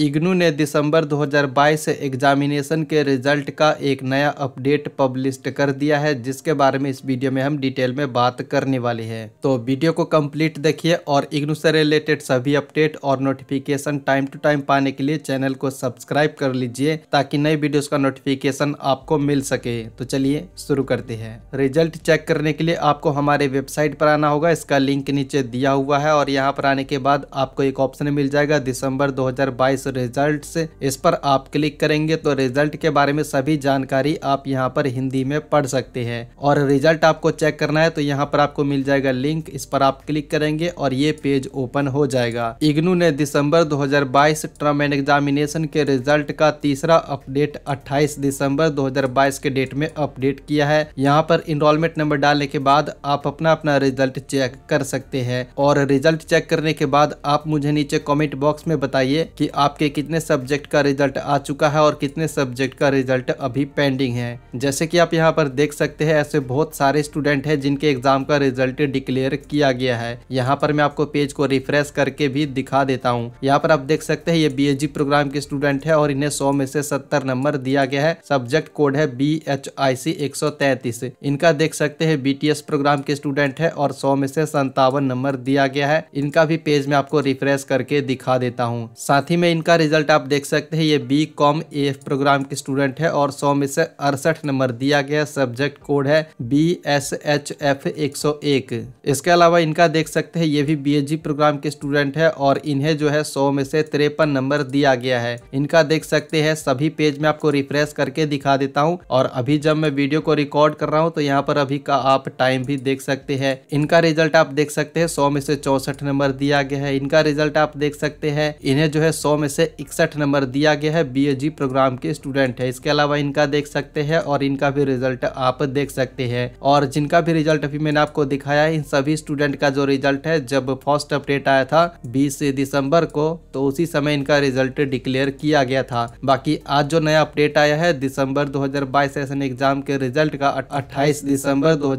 इग्नू ने दिसंबर 2022 से एग्जामिनेशन के रिजल्ट का एक नया अपडेट पब्लिश कर दिया है जिसके बारे में इस वीडियो में हम डिटेल में बात करने वाले हैं तो वीडियो को कंप्लीट देखिए और इग्नू से रिलेटेड सभी अपडेट और नोटिफिकेशन टाइम टू टाइम पाने के लिए चैनल को सब्सक्राइब कर लीजिए ताकि नए वीडियो का नोटिफिकेशन आपको मिल सके तो चलिए शुरू करते हैं रिजल्ट चेक करने के लिए आपको हमारे वेबसाइट पर आना होगा इसका लिंक नीचे दिया हुआ है और यहाँ पर आने के बाद आपको एक ऑप्शन मिल जाएगा दिसंबर दो रिजल्ट इस पर आप क्लिक करेंगे तो रिजल्ट के बारे में सभी जानकारी आप यहाँ पर हिंदी में पढ़ सकते हैं और रिजल्ट आपको चेक करना है तो यहाँ पर आपको मिल जाएगा लिंक इस पर आप क्लिक करेंगे और ये पेज ओपन हो जाएगा इग्नू ने दिसंबर 2022 ट्रम एंड एग्जामिनेशन के रिजल्ट का तीसरा अपडेट 28 दिसंबर 2022 के डेट में अपडेट किया है यहाँ पर इनरोलमेंट नंबर डालने के बाद आप अपना अपना रिजल्ट चेक कर सकते हैं और रिजल्ट चेक करने के बाद आप मुझे नीचे कॉमेंट बॉक्स में बताइए की आप आपके कितने सब्जेक्ट का रिजल्ट आ चुका है और कितने सब्जेक्ट का रिजल्ट अभी पेंडिंग है जैसे कि आप यहाँ पर देख सकते हैं ऐसे बहुत सारे स्टूडेंट हैं जिनके एग्जाम का रिजल्ट डिक्लेयर किया गया है यहाँ पर मैं आपको पेज को रिफ्रेश करके भी दिखा देता हूँ यहाँ पर आप देख सकते हैं ये बी प्रोग्राम के स्टूडेंट है और इन्हें सौ में से सत्तर नंबर दिया गया है सब्जेक्ट कोड है बी एच आई सी एक सौ तैतीस इनका देख सकते हैं बी प्रोग्राम के स्टूडेंट है और सौ में से संतावन नंबर दिया गया है इनका भी पेज में आपको रिफ्रेश करके दिखा देता हूँ साथ ही में इनका इनका रिजल्ट आप देख सकते हैं ये बी कॉम ए प्रोग्राम के स्टूडेंट है और सौ में से अड़सठ नंबर दिया गया सब्जेक्ट कोड है बी एस एच एफ एक सौ एक इसके अलावा इनका देख सकते हैं ये भी बी एच जी प्रोग्राम के स्टूडेंट है और इन्हें जो है सौ में से तिरपन नंबर दिया गया है इनका देख सकते हैं सभी पेज में आपको रिफ्रेश करके दिखा देता हूँ और अभी जब मैं वीडियो को रिकॉर्ड कर रहा हूँ तो यहाँ पर अभी का आप टाइम भी देख सकते हैं इनका रिजल्ट आप देख सकते हैं सौ में से चौसठ नंबर दिया गया है इनका रिजल्ट आप देख सकते हैं इन्हें जो है सौ में से इकसठ नंबर दिया गया है बीएजी प्रोग्राम के स्टूडेंट है इसके अलावा इनका देख सकते हैं और इनका भी रिजल्ट आप देख सकते हैं और जिनका भी रिजल्ट अभी मैंने आपको दिखाया है इन सभी स्टूडेंट का जो रिजल्ट है जब फर्स्ट अपडेट आया था बीस दिसंबर को तो उसी समय इनका रिजल्ट डिक्लेयर किया गया था बाकी आज जो नया अपडेट आया है दिसंबर दो हजार एग्जाम के रिजल्ट का अट्ठाईस दिसंबर दो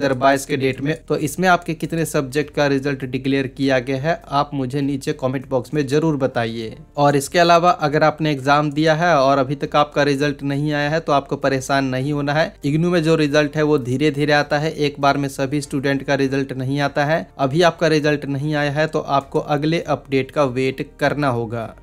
के डेट में तो इसमें आपके कितने सब्जेक्ट का रिजल्ट डिक्लेयर किया गया है आप मुझे नीचे कॉमेंट बॉक्स में जरूर बताइए और इसके इसके अलावा अगर आपने एग्जाम दिया है और अभी तक आपका रिजल्ट नहीं आया है तो आपको परेशान नहीं होना है इग्नू में जो रिजल्ट है वो धीरे धीरे आता है एक बार में सभी स्टूडेंट का रिजल्ट नहीं आता है अभी आपका रिजल्ट नहीं आया है तो आपको अगले अपडेट का वेट करना होगा